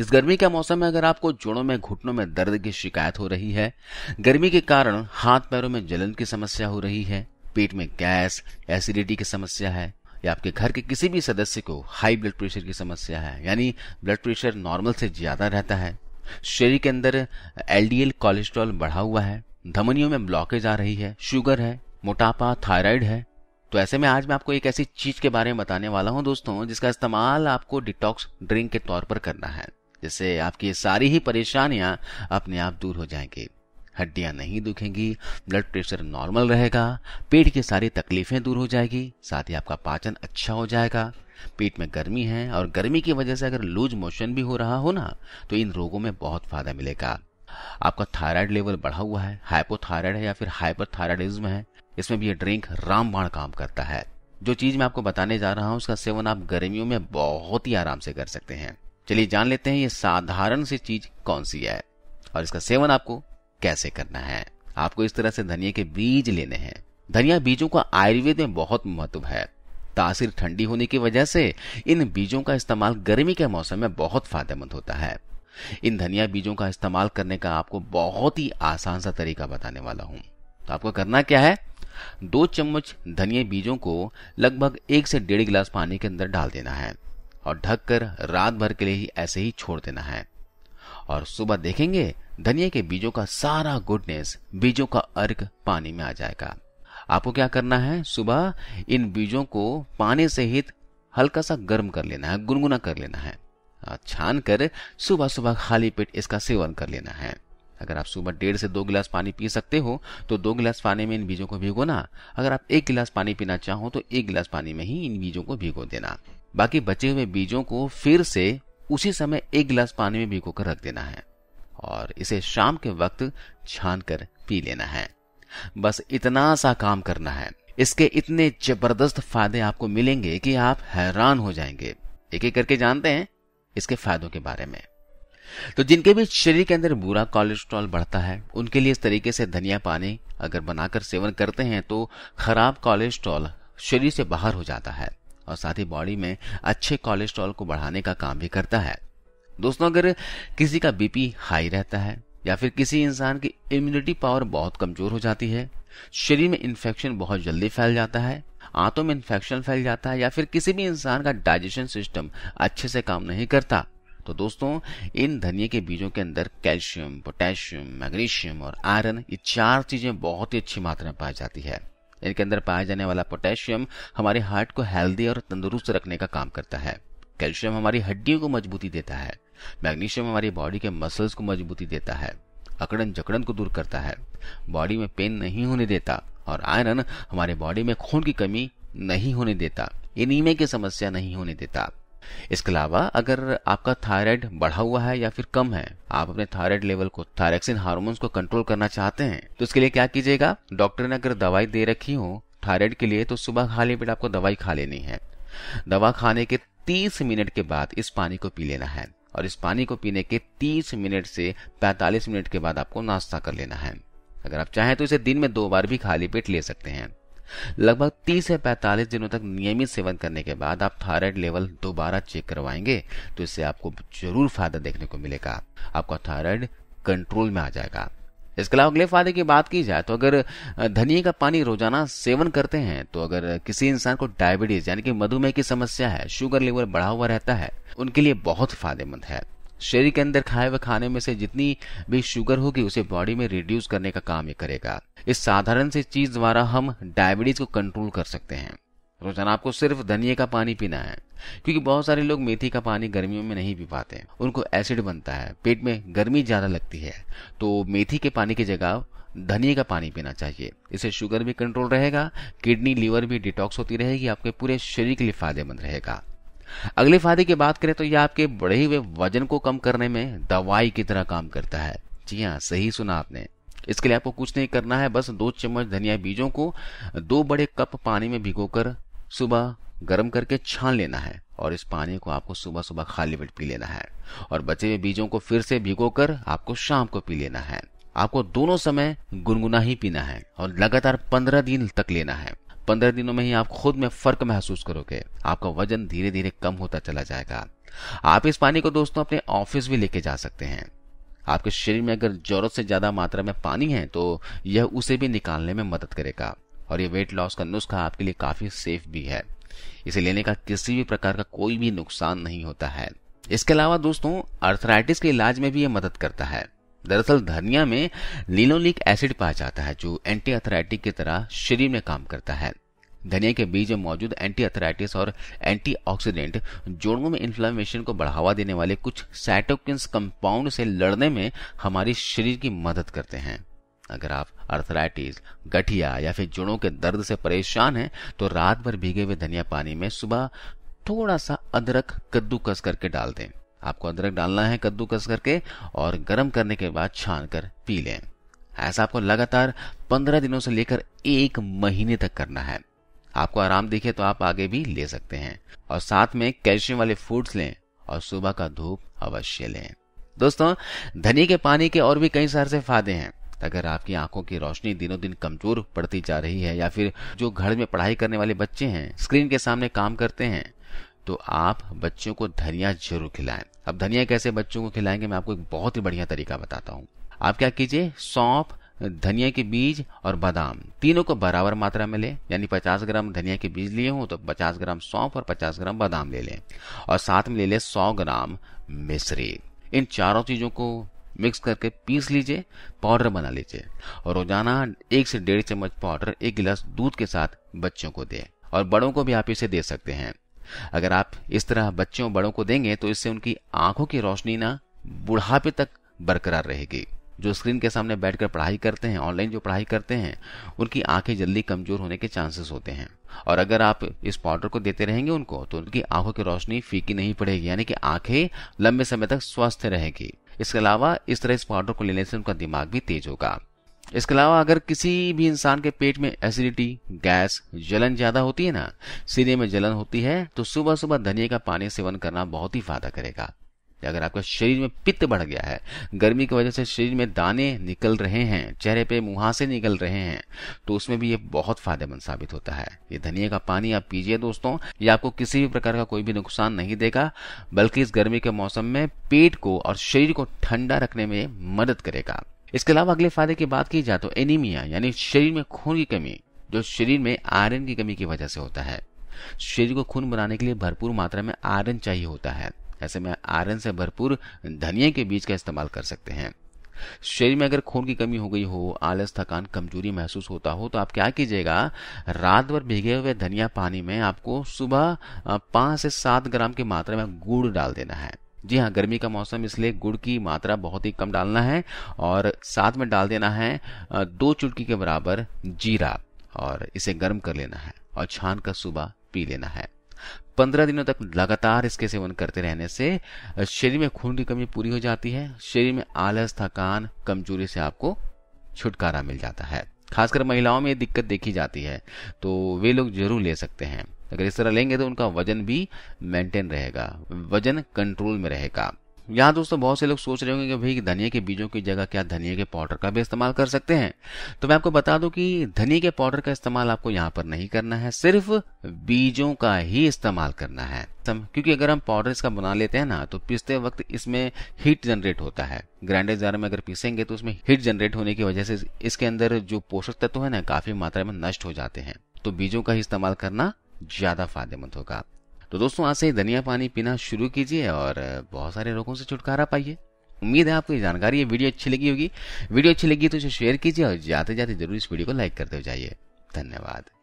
इस गर्मी का मौसम में अगर आपको जोड़ों में घुटनों में दर्द की शिकायत हो रही है गर्मी के कारण हाथ पैरों में जलन की समस्या हो रही है पेट में गैस एसिडिटी की समस्या है या आपके घर के किसी भी सदस्य को हाई ब्लड प्रेशर की समस्या है यानी ब्लड प्रेशर नॉर्मल से ज्यादा रहता है शरीर के अंदर एलडीएल कोलेस्ट्रॉल बढ़ा हुआ है धमनियों में ब्लॉकेज आ रही है शुगर है मोटापा थायराइड है तो ऐसे में आज मैं आपको एक ऐसी चीज के बारे में बताने वाला हूं दोस्तों जिसका इस्तेमाल आपको डिटॉक्स ड्रिंक के तौर पर करना है जिससे आपकी सारी ही परेशानियां अपने आप दूर हो जाएंगी हड्डियां नहीं दुखेंगी ब्लड प्रेशर नॉर्मल रहेगा पेट की सारी तकलीफें दूर हो जाएगी साथ ही आपका पाचन अच्छा हो जाएगा पेट में गर्मी है और गर्मी की वजह से अगर लूज मोशन भी हो रहा हो ना तो इन रोगों में बहुत फायदा मिलेगा आपका थायराइड लेवल बढ़ा हुआ है हाइपोथायराइड है या फिर हाइपरथायराइडिज्म है इसमें भी ये ड्रिंक रामबाण काम करता है जो चीज मैं आपको बताने जा रहा हूँ उसका सेवन आप गर्मियों में बहुत ही आराम से कर सकते हैं चलिए जान लेते हैं ये साधारण सी चीज कौन सी है और इसका सेवन आपको कैसे करना है आपको इस तरह से धनिया के बीज लेने हैं धनिया बीजों का आयुर्वेद में बहुत महत्व है तासीर ठंडी होने की वजह से इन बीजों का इस्तेमाल गर्मी के मौसम में बहुत फायदेमंद होता है इन धनिया बीजों का इस्तेमाल करने का आपको बहुत ही आसान सा तरीका बताने वाला हूं तो आपको करना क्या है दो चम्मच धनिया बीजों को लगभग एक से डेढ़ गिलास पानी के अंदर डाल देना है और ढककर रात भर के लिए ही ऐसे ही छोड़ देना है और सुबह देखेंगे धनिया के बीजों का सारा गुडनेस बीजों का अर्क पानी में आ जाएगा आपको क्या करना है सुबह इन बीजों को पानी ही हल्का सा गर्म कर लेना है गुनगुना कर लेना है छान कर सुबह सुबह खाली पेट इसका सेवन कर लेना है अगर आप सुबह डेढ़ से दो गिलास पानी पी सकते हो तो दो गिलास पानी में इन बीजों को भिगोना अगर आप एक गिलास पानी पीना चाहो तो एक गिलास पानी में ही इन बीजों को भिगो देना बाकी बचे हुए बीजों को फिर से उसी समय एक गिलास पानी में भिगो कर रख देना है और इसे शाम के वक्त छान कर पी लेना है बस इतना सा काम करना है इसके इतने जबरदस्त फायदे आपको मिलेंगे कि आप हैरान हो जाएंगे एक एक करके जानते हैं इसके फायदों के बारे में तो जिनके भी शरीर के अंदर बुरा कोलेस्ट्रॉल बढ़ता है उनके लिए इस तरीके से धनिया पानी अगर बनाकर सेवन करते हैं तो खराब कोलेस्ट्रॉल शरीर से बाहर हो जाता है और साथ ही बॉडी में अच्छे कोलेस्ट्रॉल को बढ़ाने का काम भी करता है दोस्तों अगर किसी का बीपी हाई रहता है या फिर किसी इंसान की इम्यूनिटी पावर बहुत कमजोर हो जाती है शरीर में इन्फेक्शन बहुत जल्दी फैल जाता है आंतों में इन्फेक्शन फैल जाता है या फिर किसी भी इंसान का डाइजेशन सिस्टम अच्छे से काम नहीं करता तो दोस्तों इन धनिया के बीजों के अंदर कैल्शियम पोटेशियम मैग्नीशियम और आयरन ये चार चीजें बहुत ही अच्छी मात्रा में पाई जाती है इनके अंदर पाया जाने वाला पोटेशियम हमारे हार्ट को हेल्दी और तंदुरुस्त रखने का काम करता है कैल्शियम हमारी हड्डियों को मजबूती देता है मैग्नीशियम हमारी बॉडी के मसल्स को मजबूती देता है अकड़न जकड़न को दूर करता है बॉडी में पेन नहीं होने देता और आयरन हमारे बॉडी में खून की कमी नहीं होने देता एनीमे की समस्या नहीं होने देता इसके अलावा अगर आपका थायराइड बढ़ा हुआ है या फिर कम है आप अपने थायराइड लेवल को थायरेक्सिन हार्मोन्स को कंट्रोल करना चाहते हैं तो इसके लिए क्या कीजिएगा डॉक्टर ने अगर दवाई दे रखी हो थायराइड के लिए तो सुबह खाली पेट आपको दवाई खा लेनी है दवा खाने के 30 मिनट के बाद इस पानी को पी लेना है और इस पानी को पीने के 30 मिनट से 45 मिनट के बाद आपको नाश्ता कर लेना है अगर आप चाहें तो इसे दिन में दो बार भी खाली पेट ले सकते हैं लगभग 30 से 45 दिनों तक नियमित सेवन करने के बाद आप थायराइड लेवल दोबारा चेक करवाएंगे तो इससे आपको जरूर फायदा देखने को मिलेगा आपका थायराइड कंट्रोल में आ जाएगा इसके अलावा अगले फायदे की बात की जाए तो अगर धनिया का पानी रोजाना सेवन करते हैं तो अगर किसी इंसान को डायबिटीज यानी कि मधुमेह की समस्या है शुगर लेवल बढ़ा हुआ रहता है उनके लिए बहुत फायदेमंद है शरीर के अंदर खाए हुए खाने में से जितनी भी शुगर होगी उसे बॉडी में रिड्यूस करने का काम ये करेगा इस साधारण सी चीज द्वारा हम डायबिटीज को कंट्रोल कर सकते हैं रोजाना आपको सिर्फ धनिया का पानी पीना है क्योंकि बहुत सारे लोग मेथी का पानी गर्मियों में नहीं पी पाते उनको एसिड बनता है पेट में गर्मी ज्यादा लगती है तो मेथी के पानी की जगह धनिए का पानी पीना चाहिए इससे शुगर भी कंट्रोल रहेगा किडनी लीवर भी डिटॉक्स होती रहेगी आपके पूरे शरीर के लिए फायदेमंद रहेगा अगले फायदे की बात करें तो यह आपके बढ़े हुए वजन को कम करने में दवाई की तरह काम करता है जी हाँ सही सुना आपने इसके लिए आपको कुछ नहीं करना है बस दो चम्मच धनिया बीजों को दो बड़े कप पानी में भिगोकर सुबह गर्म करके छान लेना है और इस पानी को आपको सुबह सुबह खाली पेट पी लेना है और बचे हुए बीजों को फिर से भिगोकर आपको शाम को पी लेना है आपको दोनों समय गुनगुना ही पीना है और लगातार पंद्रह दिन तक लेना है पंद्रह दिनों में ही आप खुद में फर्क महसूस करोगे आपका वजन धीरे धीरे कम होता चला जाएगा आप इस पानी को दोस्तों अपने ऑफिस भी लेके जा सकते हैं आपके शरीर में अगर जरूरत से ज्यादा मात्रा में पानी है तो यह उसे भी निकालने में मदद करेगा और यह वेट लॉस का नुस्खा आपके लिए काफी सेफ भी है इसे लेने का किसी भी प्रकार का कोई भी नुकसान नहीं होता है इसके अलावा दोस्तों अर्थराइटिस के इलाज में भी यह मदद करता है दरअसल धनिया में लिनोलिक एसिड पाया जाता है जो एंटी अथराइटिक की तरह शरीर में काम करता है धनिया के बीज में मौजूद एंटी अथराइटिस और एंटीऑक्सीडेंट जोड़ों में इन्फ्लामेशन को बढ़ावा देने वाले कुछ साइटोकिन कंपाउंड से लड़ने में हमारे शरीर की मदद करते हैं अगर आप अर्थराइटिस गठिया या फिर जोड़ों के दर्द से परेशान हैं तो रात भर भीगे हुए धनिया पानी में सुबह थोड़ा सा अदरक कद्दूकस करके डाल दें आपको अदरक डालना है कद्दूकस करके और गर्म करने के बाद छान कर पी लें ऐसा आपको लगातार पंद्रह दिनों से लेकर एक महीने तक करना है आपको आराम दिखे तो आप आगे भी ले सकते हैं और साथ में कैल्शियम वाले फूड्स लें और सुबह का धूप अवश्य लें दोस्तों धनी के पानी के और भी कई सारे से फायदे हैं अगर आपकी आंखों की रोशनी दिनों दिन कमजोर पड़ती जा रही है या फिर जो घर में पढ़ाई करने वाले बच्चे हैं स्क्रीन के सामने काम करते हैं तो आप बच्चों को धनिया जरूर खिलाएं अब धनिया कैसे बच्चों को खिलाएंगे मैं आपको एक बहुत ही बढ़िया तरीका बताता हूँ आप क्या कीजिए सौंप धनिया के बीज और बादाम तीनों को बराबर मात्रा में लें यानी 50 ग्राम धनिया के बीज लिए हों तो 50 ग्राम सौंफ और 50 ग्राम बादाम ले लें और साथ में ले लें 100 ग्राम मिश्री इन चारों चीजों को मिक्स करके पीस लीजिए पाउडर बना लीजिए और रोजाना एक से डेढ़ चम्मच पाउडर एक गिलास दूध के साथ बच्चों को दें और बड़ों को भी आप इसे दे सकते हैं अगर आप इस तरह बच्चों बड़ों को देंगे तो इससे उनकी आंखों की रोशनी ना बुढ़ापे तक बरकरार रहेगी जो स्क्रीन के सामने बैठकर पढ़ाई करते हैं ऑनलाइन जो पढ़ाई करते हैं उनकी आंखें जल्दी कमजोर होने के चांसेस होते हैं और अगर आप इस पाउडर को देते रहेंगे उनको तो उनकी आंखों की रोशनी फीकी नहीं पड़ेगी यानी कि आंखें लंबे समय तक स्वस्थ रहेगी इसके अलावा इस तरह इस पाउडर को लेने से उनका दिमाग भी तेज होगा इसके अलावा अगर किसी भी इंसान के पेट में एसिडिटी गैस जलन ज्यादा होती है ना सीने में जलन होती है तो सुबह सुबह धनिया का पानी सेवन करना बहुत ही फायदा करेगा अगर आपके शरीर में पित्त बढ़ गया है गर्मी की वजह से शरीर में दाने निकल रहे हैं चेहरे पे मुहासे निकल रहे हैं तो उसमें भी ये बहुत फायदेमंद साबित होता है ये धनिया का पानी आप पीजिए दोस्तों ये आपको किसी भी प्रकार का कोई भी नुकसान नहीं देगा बल्कि इस गर्मी के मौसम में पेट को और शरीर को ठंडा रखने में मदद करेगा इसके अलावा अगले फायदे की बात की जाए तो एनीमिया यानी शरीर में खून की कमी जो शरीर में आयरन की कमी की वजह से होता है शरीर को खून बनाने के लिए भरपूर मात्रा में आयरन चाहिए होता है ऐसे में आयरन से भरपूर धनिया के बीज का इस्तेमाल कर सकते हैं शरीर में अगर खून की कमी हो गई हो आलस थकान कमजोरी महसूस होता हो तो आप क्या कीजिएगा रात भर भिगे हुए धनिया पानी में आपको सुबह पांच से सात ग्राम की मात्रा में गुड़ डाल देना है जी हाँ गर्मी का मौसम इसलिए गुड़ की मात्रा बहुत ही कम डालना है और साथ में डाल देना है दो चुटकी के बराबर जीरा और इसे गर्म कर लेना है और छान कर सुबह पी लेना है पंद्रह दिनों तक लगातार इसके सेवन करते रहने से शरीर में खून की कमी पूरी हो जाती है शरीर में आलस थकान कमजोरी से आपको छुटकारा मिल जाता है खासकर महिलाओं में ये दिक्कत देखी जाती है तो वे लोग जरूर ले सकते हैं अगर इस तरह लेंगे तो उनका वजन भी मेंटेन रहेगा वजन कंट्रोल में रहेगा यहाँ दोस्तों बहुत से लोग सोच रहे होंगे कि भाई धनिया के बीजों की जगह क्या धनिया के पाउडर का भी इस्तेमाल कर सकते हैं तो मैं आपको बता दूं कि धनिया के पाउडर का इस्तेमाल आपको यहाँ पर नहीं करना है सिर्फ बीजों का ही इस्तेमाल करना है क्योंकि अगर हम पाउडर इसका बना लेते हैं ना तो पीसते वक्त इसमें हीट जनरेट होता है ग्राइंडर जार में अगर पीसेंगे तो उसमें हीट जनरेट होने की वजह से इसके अंदर जो पोषक तत्व है ना काफी मात्रा में नष्ट हो जाते हैं तो बीजों का ही इस्तेमाल करना ज़्यादा फायदेमंद होगा तो दोस्तों आज से ही धनिया पानी पीना शुरू कीजिए और बहुत सारे रोगों से छुटकारा पाइए उम्मीद है आपको ये जानकारी ये वीडियो अच्छी लगी होगी वीडियो अच्छी लगी तो इसे शेयर कीजिए और जाते जाते जरूर इस वीडियो को लाइक करते हो जाइए धन्यवाद